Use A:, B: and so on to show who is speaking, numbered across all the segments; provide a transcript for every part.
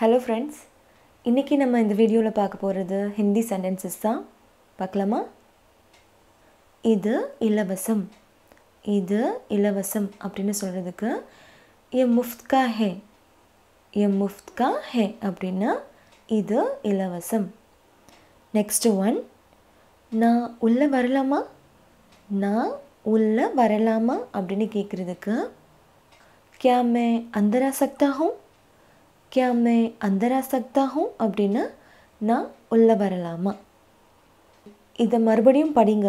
A: hello friends இன்றைக்கி நம்ம இந்த வீடியோவில் பார்க்க போகிறது ஹிந்தி சென்டென்சஸ் தான் பார்க்கலாமா இது இலவசம் இது இலவசம் அப்படின்னு சொல்கிறதுக்கு எ முஃப்த்கா ஹே எ முஃப்த்கா ஹே அப்படின்னா இது இலவசம் நெக்ஸ்ட்டு ஒன் நான் உள்ளே வரலாமா நான் உள்ளே வரலாமா அப்படின்னு கேட்குறதுக்கு क्या அந்தரா சக்தாகும் क्या मैं अंदर आ அப்படின்னா நான் உள்ளே வரலாமா இதை மறுபடியும் படிங்க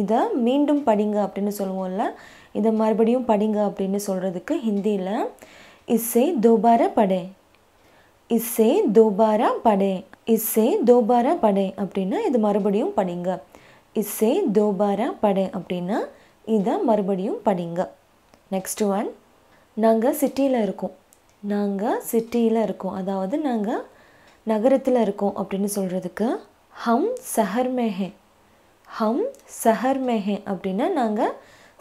A: இதை மீண்டும் படிங்க அப்படின்னு சொல்லுவோம்ல இதை மறுபடியும் படிங்க அப்படின்னு சொல்கிறதுக்கு ஹிந்தியில் இசை தோபாரா படே இசை தோபாரா படே இசை தோபாரா படே அப்படின்னா இது மறுபடியும் படிங்க இசை தோபாரா படே அப்படின்னா இதை மறுபடியும் படிங்க நெக்ஸ்ட் ஒன் நாங்கள் சிட்டியில் இருக்கோம் நாங்கள் சிட்டியில் இருக்கோம் அதாவது நாங்கள் நகரத்தில் இருக்கோம் அப்படின்னு சொல்கிறதுக்கு ஹம் சஹர்மேஹே ஹம் சஹர்மேஹே அப்படின்னா நாங்கள்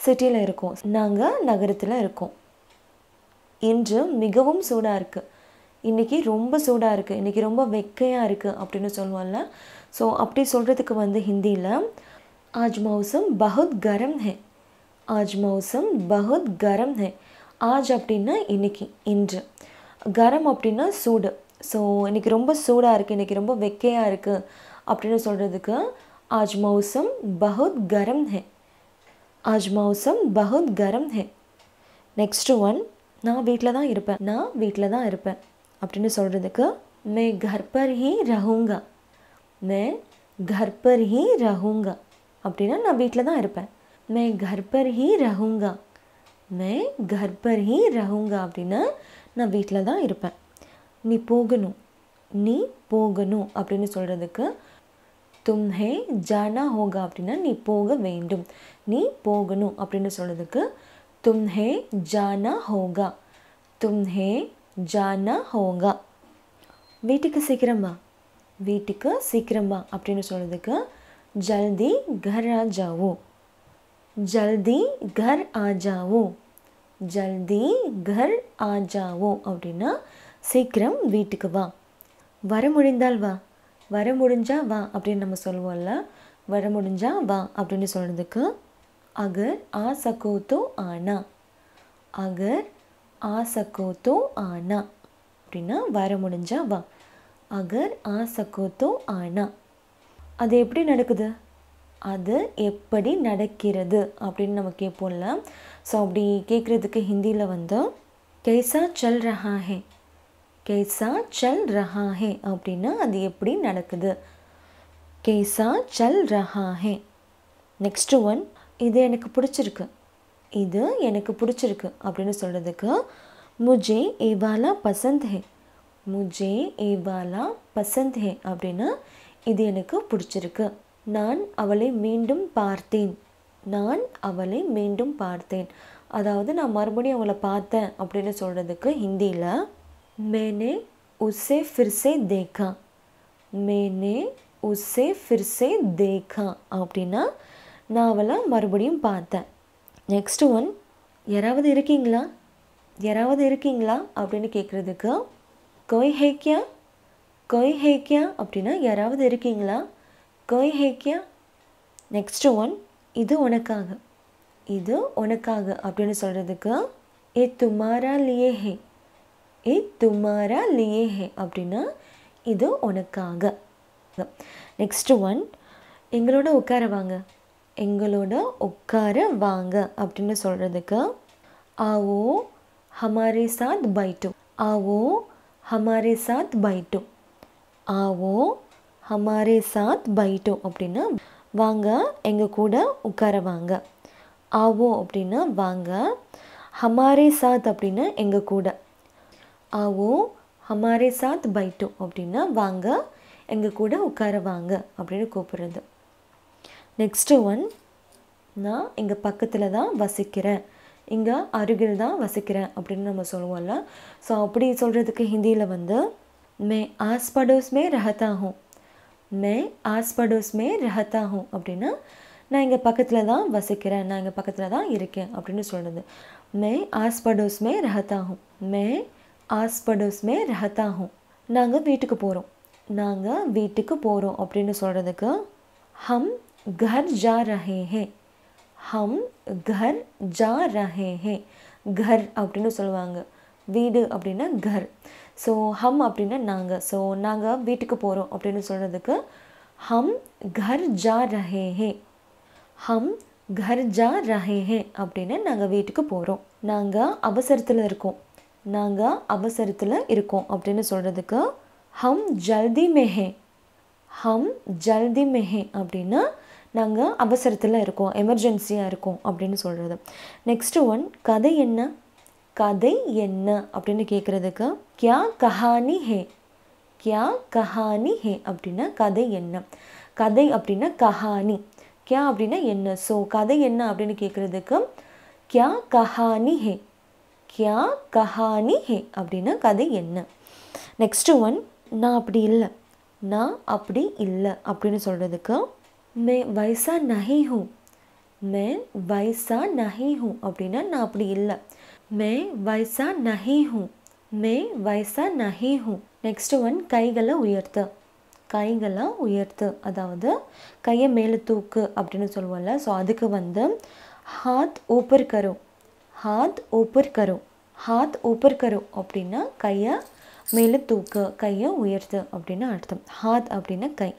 A: சிட்டியில் இருக்கோம் நாங்கள் நகரத்தில் இருக்கோம் இன்று மிகவும் சூடாக இருக்குது இன்றைக்கி ரொம்ப சூடாக இருக்குது இன்றைக்கி ரொம்ப வெக்கையாக இருக்குது அப்படின்னு சொல்லுவோம்ல ஸோ அப்படி சொல்கிறதுக்கு வந்து ஹிந்தியில் ஆஜ் மௌசம் பகுத் கரம் ஹே ஆஜ் மௌசம் பகுத் கரம் ஹே आज அப்டினா இன்னைக்கு இன்று गरम அப்டினா சூடு சோ இன்னைக்கு ரொம்ப சூடா இருக்கு இன்னைக்கு ரொம்ப வெக்கையா இருக்கு அப்டினா சொல்றதுக்கு આજ मौसम बहुत गरम है आज मौसम बहुत गरम है नेक्स्ट वन 나 வீட்ல தான் இருப்ப 나 வீட்ல தான் இருப்ப அப்டினா சொல்றதுக்கு मैं घर पर ही रहूंगा मैं घर पर ही रहूंगा அப்டினா 나 வீட்ல தான் இருப்ப मैं घर पर ही रहूंगा மே கர்ப்பரி ஹி ரகுங்க அப்படின்னா நான் வீட்டில் தான் இருப்பேன் நீ போகணும் நீ போகணும் அப்படின்னு சொல்கிறதுக்கு தும்ஹே ஜானா ஹோகா அப்படின்னா நீ போக வேண்டும் நீ போகணும் அப்படின்னு சொல்கிறதுக்கு தும்ஹே ஜானா ஹோகா தும்ஹே ஜானா ஹோகா வீட்டுக்கு சீக்கிரமா வீட்டுக்கு சீக்கிரமா அப்படின்னு சொல்கிறதுக்கு ஜல்தி கர் ஆ ஜல்தி கர் ஆ ஜாவோ ஜல்தி கர் ஆஜாவோ அப்படின்னா சீக்கிரம் வீட்டுக்கு வா வர முடிந்தால் வா வர முடிஞ்சா வா அப்படின்னு நம்ம சொல்லுவோம்ல வர முடிஞ்சா வா அப்படின்னு சொல்கிறதுக்கு அகர் ஆ ஆனா அகர் ஆ ஆனா அப்படின்னா வர முடிஞ்சா வா அகர் ஆ ஆனா அது எப்படி நடக்குது அது எப்படி நடக்கிறது அப்படின்னு நம்ம கேட்போம்ல ஸோ அப்படி கேட்குறதுக்கு ஹிந்தியில் வந்து கெய்சா சல் ரஹா ஹே கெய்சா சல் ரஹா ஹே அப்படின்னா அது எப்படி நடக்குது கேசா சல் ரஹா ஹே நெக்ஸ்ட் ஒன் இது எனக்கு பிடிச்சிருக்கு இது எனக்கு பிடிச்சிருக்கு அப்படின்னு சொல்கிறதுக்கு முஜே ஏவாலா பசந்த் ஹே முஜே ஏவாலா பசந்த் ஹே அப்படின்னா இது எனக்கு பிடிச்சிருக்கு நான் அவளை மீண்டும் பார்த்தேன் நான் அவளை மீண்டும் பார்த்தேன் அதாவது நான் மறுபடியும் அவளை பார்த்தேன் அப்படின்னு சொல்கிறதுக்கு ஹிந்தியில் மேனே உசே ஃபிர்சே தேக்கா மேனே உசே ஃபிர்சே தேக்கா அப்படின்னா நான் அவளை மறுபடியும் பார்த்தேன் நெக்ஸ்ட் ஒன் யாராவது இருக்கீங்களா யாராவது இருக்கீங்களா அப்படின்னு கேட்குறதுக்கு கொய் ஹேக்கியா கொய் ஹேக்கியா அப்படின்னா யாராவது இருக்கீங்களா கோய் ஹேக்கியா நெக்ஸ்ட்டு ஒன் இது உனக்காக இது உனக்காக அப்படின்னு சொல்கிறதுக்கு ஏ துமாரா லியே ஹே ஏ துமாரா லியே ஹே அப்படின்னா இது உனக்காக நெக்ஸ்ட்டு ஒன் எங்களோட உட்கார வாங்க எங்களோட உட்கார வாங்க அப்படின்னு சொல்கிறதுக்கு ஆவோ ஹமாரே சாத் பைட்டோ ஆவோ ஹமாரே சாத் பைட்டோ ஆவோ ஹமாரே சாத் பைட்டோ அப்படின்னா வாங்க எங்கள் கூட வாங்க ஆவோ அப்படின்னா வாங்க ஹமாரே சாத் அப்படின்னா எங்கள் கூட ஆவோ ஹமாரே சாத் பைட்டோ அப்படின்னா வாங்க எங்கள் கூட வாங்க அப்படின்னு கூப்பிடுறது நெக்ஸ்ட்டு ஒன் நான் எங்கள் பக்கத்தில் தான் வசிக்கிறேன் இங்கே அருகில் தான் வசிக்கிறேன் அப்படின்னு நம்ம சொல்லுவோம்ல ஸோ அப்படி சொல்கிறதுக்கு ஹிந்தியில் வந்து மே ஆஸ் படோஸ் மே ரஹத்தா ஹூ மே ஆஸ்படோஸ்மே மே அப்படின்னா நான் இங்கே பக்கத்தில் தான் வசிக்கிறேன் நான் இங்கே பக்கத்தில் தான் இருக்கேன் அப்படின்னு சொல்கிறது மே ஆஸ்படோஸ்மே மே மே ஆஸ்படோஸ்மே மே நாங்கள் வீட்டுக்கு போகிறோம் நாங்கள் வீட்டுக்கு போகிறோம் அப்படின்னு சொல்கிறதுக்கு ஹம் கர் ஜா ரஹே ஹே ஹம் கர் ஜா ரஹே ஹே கர் அப்படின்னு சொல்லுவாங்க வீடு அப்படின்னா கர் ஸோ ஹம் அப்படின்னா நாங்கள் ஸோ நாங்கள் வீட்டுக்கு போகிறோம் அப்படின்னு சொல்கிறதுக்கு ஹம் கர் ஜா ரஹே ஹே ஹம் கர் ஜா ரஹே ஹே அப்படின்னு நாங்கள் வீட்டுக்கு போகிறோம் நாங்கள் அவசரத்தில் இருக்கோம் நாங்கள் அவசரத்தில் இருக்கோம் அப்படின்னு சொல்கிறதுக்கு ஹம் ஜல்தி மெஹே ஹம் ஜல்தி மெஹே அப்படின்னா நாங்கள் அவசரத்தில் இருக்கோம் எமர்ஜென்சியாக இருக்கோம் அப்படின்னு சொல்கிறது நெக்ஸ்ட்டு ஒன் கதை என்ன கதை என்ன அப்படின்னு கேட்குறதுக்கு கியா கஹானி ஹே கியா கஹானி ஹே அப்படின்னா கதை என்ன கதை அப்படின்னா கஹானி கியா அப்படின்னா என்ன ஸோ கதை என்ன அப்படின்னு கேட்குறதுக்கு கியா கஹானி ஹே கியா கஹானி ஹே அப்படின்னா கதை என்ன நெக்ஸ்ட்டு ஒன் நான் அப்படி இல்லை நான் அப்படி இல்லை அப்படின்னு சொல்கிறதுக்கு மே வயசா நகை ஹூ மே வயசா நகை ஹூ அப்படின்னா நான் அப்படி இல்லை மே வைசா நஹி ஹூ மே வைசா நஹி ஹூ நெக்ஸ்ட் ஒன் கைகளை உயர்த்து கைகளை உயர்த்து அதாவது கையை மேலே தூக்கு அப்படின்னு சொல்லுவோம்ல ஸோ அதுக்கு வந்து ஹாத் ஓப்பர் கரு ஹாத் ஓப்பர் கரு ஹாத் ஓப்பர் கரு அப்படின்னா கையை மேலே தூக்கு கையை உயர்த்து அப்படின்னு அர்த்தம் ஹாத் அப்படின்னா கை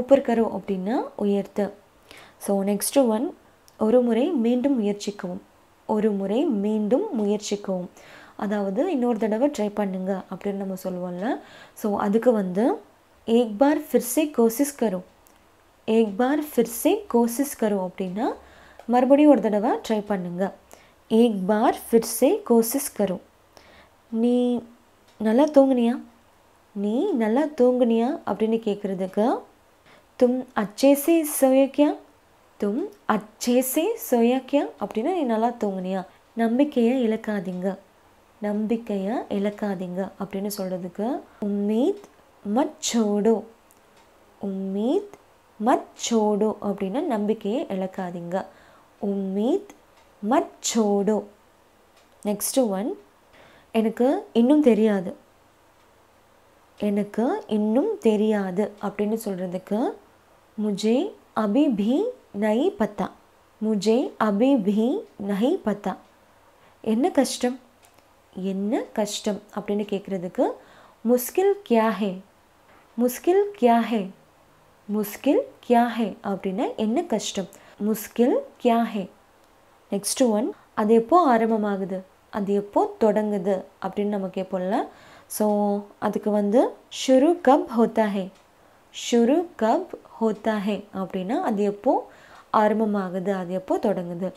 A: ஓப்பர் கரு அப்படின்னா உயர்த்து ஸோ நெக்ஸ்ட் ஒன் ஒரு முறை மீண்டும் முயற்சிக்கவும் ஒரு முறை மீண்டும் முயற்சிக்கும் அதாவது இன்னொரு தடவை ட்ரை பண்ணுங்க அப்படின்னு நம்ம சொல்லுவோம்ல ஸோ அதுக்கு வந்து ஏக் பார் ஃபிர்சே கோசிஸ் கரும் ஏக் பார் ஃபிர்சே கோசிஸ் கரும் அப்படின்னா மறுபடியும் ஒரு தடவை ட்ரை பண்ணுங்க ஏக் பார் ஃபிர்சே கோசிஸ் கரும் நீ நல்லா தூங்குனியா நீ நல்லா தூங்குனியா அப்படின்னு கேட்குறதுக்கு தும் அச்சேசே சோயக்கியா தும் அச்சேசே சொயக்கியா அப்படின்னா நீ நல்லா தூங்குனியா நம்பிக்கையை இழக்காதீங்க நம்பிக்கையை இழக்காதீங்க அப்படின்னு சொல்கிறதுக்கு உம்மீத் மச்சோடோ உம்மீத் மச்சோடோ அப்படின்னா நம்பிக்கையை இழக்காதீங்க உம்மீத் மச்சோடோ நெக்ஸ்ட்டு ஒன் எனக்கு இன்னும் தெரியாது எனக்கு இன்னும் தெரியாது அப்படின்னு சொல்கிறதுக்கு முஜே அபிபி நை பத்தா முஜே அபி பி நை பத்தா என்ன கஷ்டம் என்ன கஷ்டம் அப்படின்னு கேட்குறதுக்கு முஸ்கில் கியா முஸ்கில் கியா ஹே முஸ்கில் கியா அப்படின்னா என்ன கஷ்டம் முஸ்கில் கியா ஹே நெக்ஸ்ட் ஒன் அது எப்போ ஆரம்பமாகுது அது எப்போ தொடங்குது அப்படின்னு நம்ம கேட்போம்ல ஸோ அதுக்கு வந்து ஷுரு கப் ஹோத்தா ஷுரு கப் ஹோத்தாஹே அப்படின்னா அது எப்போ ஆரம்பமாகுது அது எப்போ தொடங்குது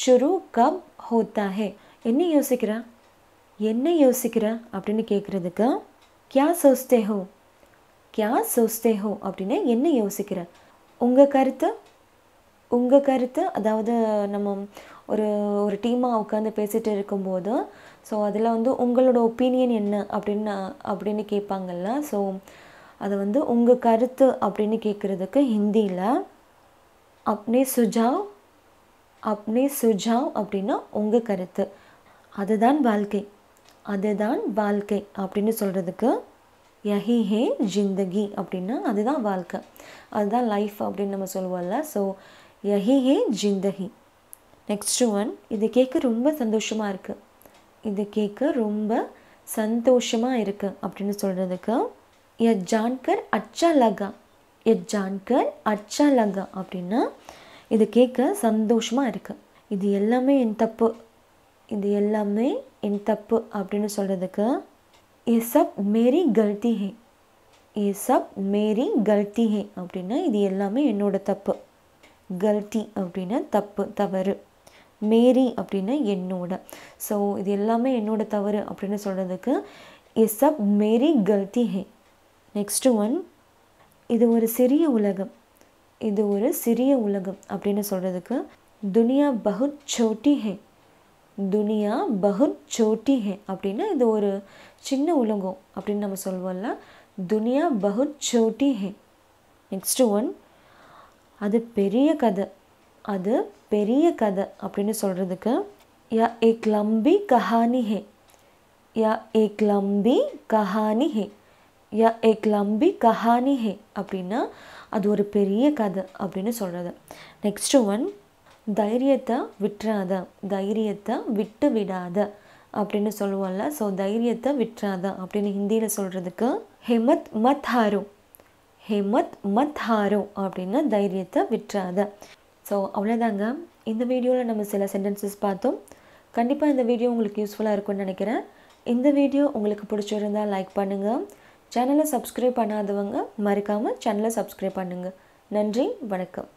A: ஷுரு கப் ஹோத்தாஹே என்ன யோசிக்கிற என்ன யோசிக்கிற அப்படின்னு கேட்குறதுக்கு கியா சோஸ்தே ஹோ கியா சோஸ்தே ஹோ அப்படின்னு என்ன யோசிக்கிற உங்கள் கருத்து உங்கள் கருத்து அதாவது நம்ம ஒரு ஒரு டீமாக உட்காந்து பேசிகிட்டு இருக்கும்போது ஸோ அதில் வந்து உங்களோட ஒப்பீனியன் என்ன அப்படின்னு அப்படின்னு கேட்பாங்கல்ல ஸோ அது வந்து உங்கள் கருத்து அப்படின்னு கேட்குறதுக்கு ஹிந்தியில் அப்னே சுஜாவ் அப்னே சுஜாவ் அப்படின்னா உங்கள் கருத்து அதுதான் வாழ்க்கை அதுதான் வாழ்க்கை அப்படின்னு சொல்கிறதுக்கு யஹி ஹே ஜிந்தகி அப்படின்னா அதுதான் வாழ்க்கை அதுதான் லைஃப் அப்படின்னு நம்ம சொல்லுவோம்ல ஸோ யஹி ஹே ஜிந்தகி நெக்ஸ்ட் ஒன் இது கேட்க ரொம்ப சந்தோஷமாக இருக்குது இது கேட்க ரொம்ப சந்தோஷமாக இருக்குது அப்படின்னு சொல்கிறதுக்கு ய ஜான்கர் அச்சா லகா ய ஜான்கர் அச்சா லகா அப்படின்னா இதை கேட்க சந்தோஷமாக இருக்குது இது எல்லாமே என் தப்பு இது எல்லாமே என் தப்பு அப்படின்னு சொல்கிறதுக்கு ஏ சப் மேரி கல்தி ஹே ஏ சப் மேரி கல்தி ஹே அப்படின்னா இது எல்லாமே என்னோட தப்பு கல்தி அப்படின்னா தப்பு தவறு மேரி அப்படின்னா என்னோட ஸோ இது எல்லாமே என்னோட தவறு அப்படின்னு சொல்கிறதுக்கு எ சப் மேரி கல்தி ஹே நெக்ஸ்ட்டு ஒன் இது ஒரு சிறிய உலகம் இது ஒரு சிறிய உலகம் அப்படின்னு சொல்கிறதுக்கு துனியா பகுத் சோட்டி ஹே துனியா பகுத் சோட்டி ஹே அப்படின்னா இது ஒரு சின்ன உலகம் அப்படின்னு நம்ம சொல்வோம்ல துனியா பகுத் சோட்டி ஹே நெக்ஸ்ட்டு ஒன் அது பெரிய கதை அது பெரிய கதை அப்படின்னு சொல்கிறதுக்கு யா ஏக் லம்பி கஹானி ஹே யா ஏக் லம்பி கஹானி ஹே யா எக் லம்பி கஹானி ஹே அப்படின்னா அது ஒரு பெரிய கதை அப்படின்னு சொல்கிறது நெக்ஸ்ட்டு ஒன் தைரியத்தை விட்டுறாத தைரியத்தை விட்டு விடாத அப்படின்னு சொல்லுவோம்ல ஸோ தைரியத்தை விட்டுறாத அப்படின்னு ஹிந்தியில் சொல்கிறதுக்கு ஹெமத் மத் ஹாரோ ஹெமத் மத் ஹாரோ அப்படின்னா தைரியத்தை விட்டுறாத ஸோ அவ்வளோதாங்க இந்த வீடியோவில் நம்ம சில சென்டென்சஸ் பார்த்தோம் கண்டிப்பாக இந்த வீடியோ உங்களுக்கு யூஸ்ஃபுல்லாக இருக்கும்னு நினைக்கிறேன் இந்த வீடியோ உங்களுக்கு பிடிச்சிருந்தால் லைக் பண்ணுங்கள் சேனலை சப்ஸ்கிரைப் பண்ணாதவங்க மறக்காமல் சேனலை சப்ஸ்கிரைப் பண்ணுங்கள் நன்றி வணக்கம்